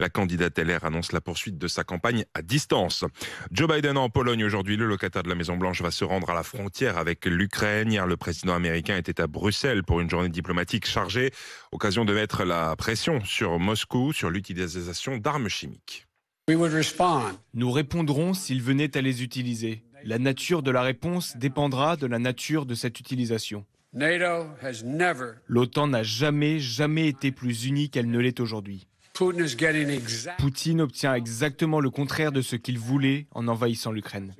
La candidate LR annonce la poursuite de sa campagne à distance. Joe Biden en Pologne aujourd'hui, le locataire de la Maison-Blanche va se rendre à la frontière avec l'Ukraine. Hier, le président américain était à Bruxelles pour une journée diplomatique chargée, occasion de mettre la pression sur Moscou sur l'utilisation d'armes chimiques. Nous répondrons s'il venait à les utiliser. La nature de la réponse dépendra de la nature de cette utilisation. L'OTAN n'a jamais, jamais été plus unie qu'elle ne l'est aujourd'hui. Poutine obtient exactement le contraire de ce qu'il voulait en envahissant l'Ukraine.